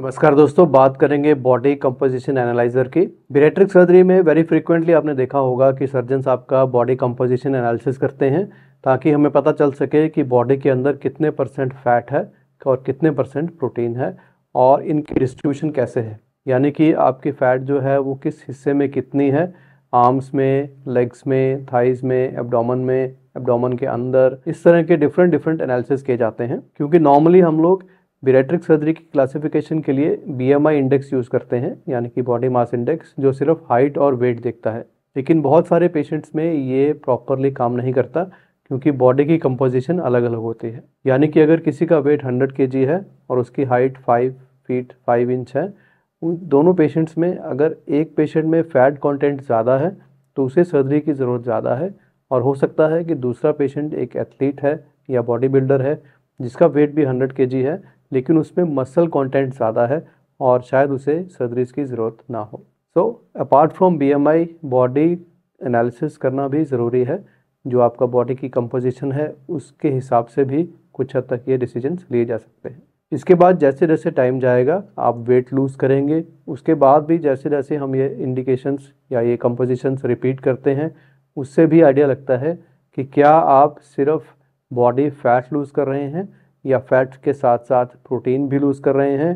नमस्कार दोस्तों बात करेंगे बॉडी कंपोजिशन एनालाइजर की बिरेट्रिक सर्जरी में वेरी फ्रिक्वेंटली आपने देखा होगा कि सर्जन आपका बॉडी कंपोजिशन एनालिसिस करते हैं ताकि हमें पता चल सके कि बॉडी के अंदर कितने परसेंट फैट है और कितने परसेंट प्रोटीन है और इनकी डिस्ट्रीब्यूशन कैसे है यानी कि आपकी फ़ैट जो है वो किस हिस्से में कितनी है आर्म्स में लेग्स में थाइज में एब्डोमन में एब्डोमन के अंदर इस तरह के डिफरेंट डिफरेंट एनालिसिस किए जाते हैं क्योंकि नॉर्मली हम लोग बिरेट्रिक सर्जरी की क्लासिफिकेशन के लिए बीएमआई इंडेक्स यूज़ करते हैं यानी कि बॉडी मास इंडेक्स जो सिर्फ हाइट और वेट देखता है लेकिन बहुत सारे पेशेंट्स में ये प्रॉपरली काम नहीं करता क्योंकि बॉडी की कंपोजिशन अलग अलग होती है यानी कि अगर किसी का वेट 100 के है और उसकी हाइट 5 फीट 5 इंच है उन दोनों पेशेंट्स में अगर एक पेशेंट में फैट कंटेंट ज़्यादा है तो उसे सर्जरी की ज़रूरत ज़्यादा है और हो सकता है कि दूसरा पेशेंट एक एथलीट है या बॉडी बिल्डर है जिसका वेट भी हंड्रेड के है लेकिन उसमें मसल कंटेंट ज़्यादा है और शायद उसे सर्जरीज की ज़रूरत ना हो so apart from BMI body analysis करना भी ज़रूरी है जो आपका बॉडी की कंपोजिशन है उसके हिसाब से भी कुछ हद तक ये डिसीजंस लिए जा सकते हैं इसके बाद जैसे जैसे टाइम जाएगा आप वेट लूज़ करेंगे उसके बाद भी जैसे जैसे हम ये इंडिकेशंस या ये कंपोजिशंस रिपीट करते हैं उससे भी आइडिया लगता है कि क्या आप सिर्फ बॉडी फैट लूज़ कर रहे हैं या फैट के साथ साथ प्रोटीन भी लूज़ कर रहे हैं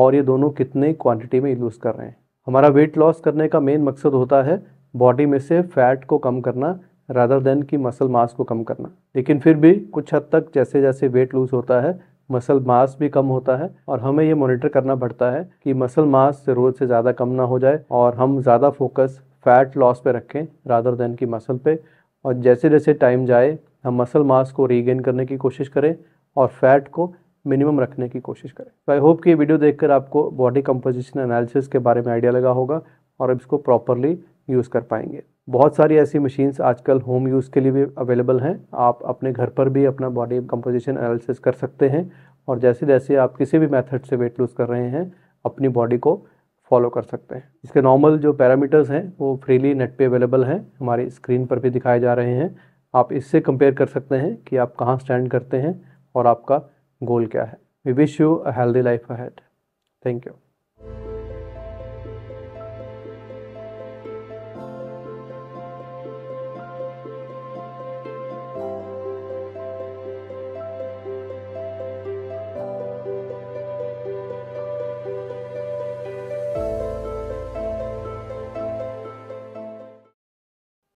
और ये दोनों कितने क्वांटिटी में लूज़ कर रहे हैं हमारा वेट लॉस करने का मेन मकसद होता है बॉडी में से फैट को कम करना रादर देन की मसल मास को कम करना लेकिन फिर भी कुछ हद तक जैसे जैसे वेट लूज़ होता है मसल मास भी कम होता है और हमें ये मॉनिटर करना पड़ता है कि मसल मास ज़रूरत से ज़्यादा कम ना हो जाए और हम ज़्यादा फोकस फैट लॉस पे रखें रादर देन की मसल पे और जैसे जैसे टाइम जाए हम मसल मास को रीगेन करने की कोशिश करें और फैट को मिनिमम रखने की कोशिश करें तो आई होप कि ये वीडियो देखकर आपको बॉडी कंपोजिशन एनालिसिस के बारे में आइडिया लगा होगा और अब इसको प्रॉपरली यूज़ कर पाएंगे बहुत सारी ऐसी मशीन्स आजकल होम यूज़ के लिए भी अवेलेबल हैं आप अपने घर पर भी अपना बॉडी कंपोजिशन एनालिसिस कर सकते हैं और जैसे जैसे आप किसी भी मेथड से वेट लूज़ कर रहे हैं अपनी बॉडी को फॉलो कर सकते हैं इसके नॉर्मल जो पैरामीटर्स हैं वो फ्रीली नेट पे अवेलेबल हैं हमारी स्क्रीन पर भी दिखाए जा रहे हैं आप इससे कंपेयर कर सकते हैं कि आप कहाँ स्टैंड करते हैं और आपका गोल क्या है we wish you a healthy life ahead thank you